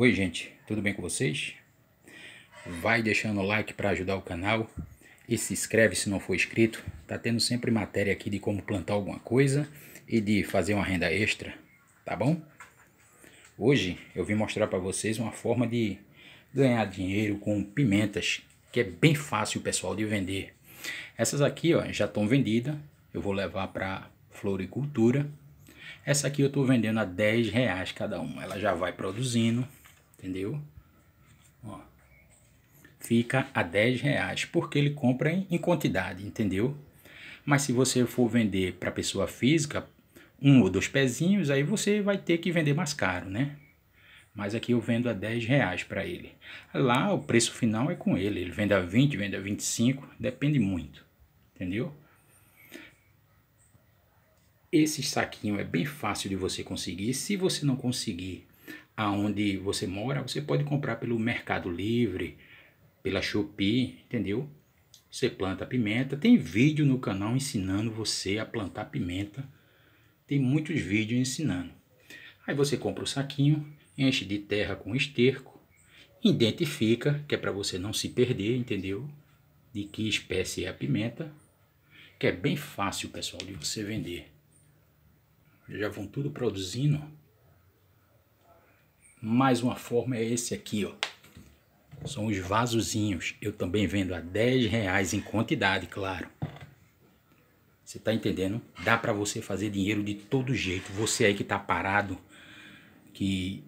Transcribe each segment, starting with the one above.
Oi, gente, tudo bem com vocês? Vai deixando o like para ajudar o canal e se inscreve se não for inscrito. Tá tendo sempre matéria aqui de como plantar alguma coisa e de fazer uma renda extra, tá bom? Hoje eu vim mostrar para vocês uma forma de ganhar dinheiro com pimentas, que é bem fácil, pessoal, de vender. Essas aqui, ó, já estão vendidas. Eu vou levar para floricultura. Essa aqui eu estou vendendo a 10 reais cada uma. Ela já vai produzindo entendeu? Ó, fica a 10 reais, porque ele compra em, quantidade, entendeu? Mas se você for vender para pessoa física, um ou dois pezinhos, aí você vai ter que vender mais caro, né? Mas aqui eu vendo a 10 reais para ele. Lá o preço final é com ele. Ele vende a 20, vende a 25, depende muito, entendeu? Esse saquinho é bem fácil de você conseguir. Se você não conseguir aonde você mora, você pode comprar pelo Mercado Livre, pela Shopee, entendeu? Você planta pimenta, tem vídeo no canal ensinando você a plantar pimenta. Tem muitos vídeos ensinando. Aí você compra o saquinho, enche de terra com esterco, identifica, que é para você não se perder, entendeu? De que espécie é a pimenta, que é bem fácil, pessoal, de você vender. Já vão tudo produzindo, mais uma forma é esse aqui, ó. São os vasozinhos. Eu também vendo a 10 reais em quantidade, claro. Você tá entendendo? Dá para você fazer dinheiro de todo jeito. Você aí que tá parado, que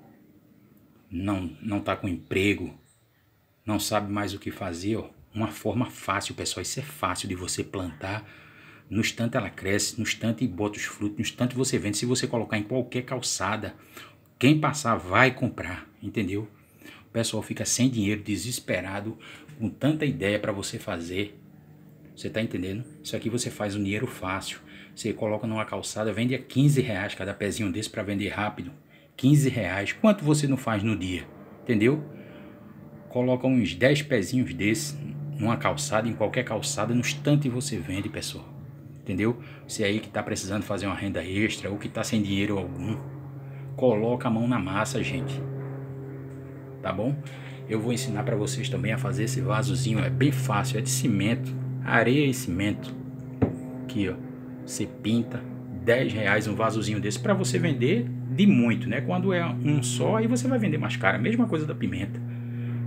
não não tá com emprego, não sabe mais o que fazer, ó. Uma forma fácil, pessoal. Isso é fácil de você plantar. No instante ela cresce, no instante bota os frutos, no instante você vende. Se você colocar em qualquer calçada quem passar vai comprar, entendeu? O pessoal fica sem dinheiro, desesperado, com tanta ideia para você fazer. Você está entendendo? Isso aqui você faz um dinheiro fácil. Você coloca numa calçada, vende a 15 reais cada pezinho desse para vender rápido. 15 reais. Quanto você não faz no dia? Entendeu? Coloca uns 10 pezinhos desse numa calçada, em qualquer calçada, no instante você vende, pessoal. Entendeu? Você é aí que está precisando fazer uma renda extra ou que está sem dinheiro algum coloca a mão na massa, gente. Tá bom? Eu vou ensinar para vocês também a fazer esse vasozinho, é bem fácil, é de cimento, areia e cimento. Aqui, ó, você pinta 10 reais um vasozinho desse para você vender de muito, né? Quando é um só, aí você vai vender mais caro. Mesma coisa da pimenta.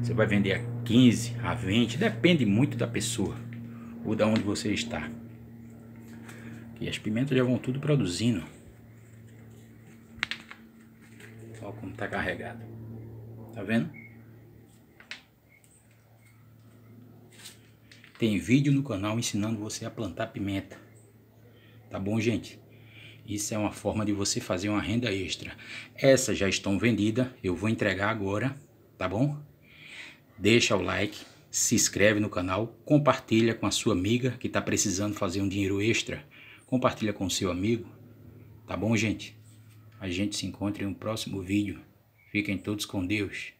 Você vai vender a 15, a 20, depende muito da pessoa ou da onde você está. E as pimentas já vão tudo produzindo. Olha como está carregado. Tá vendo? Tem vídeo no canal ensinando você a plantar pimenta. Tá bom, gente? Isso é uma forma de você fazer uma renda extra. Essas já estão vendidas, eu vou entregar agora, tá bom? Deixa o like, se inscreve no canal, compartilha com a sua amiga que está precisando fazer um dinheiro extra. Compartilha com o seu amigo, tá bom, gente? A gente se encontra em um próximo vídeo. Fiquem todos com Deus.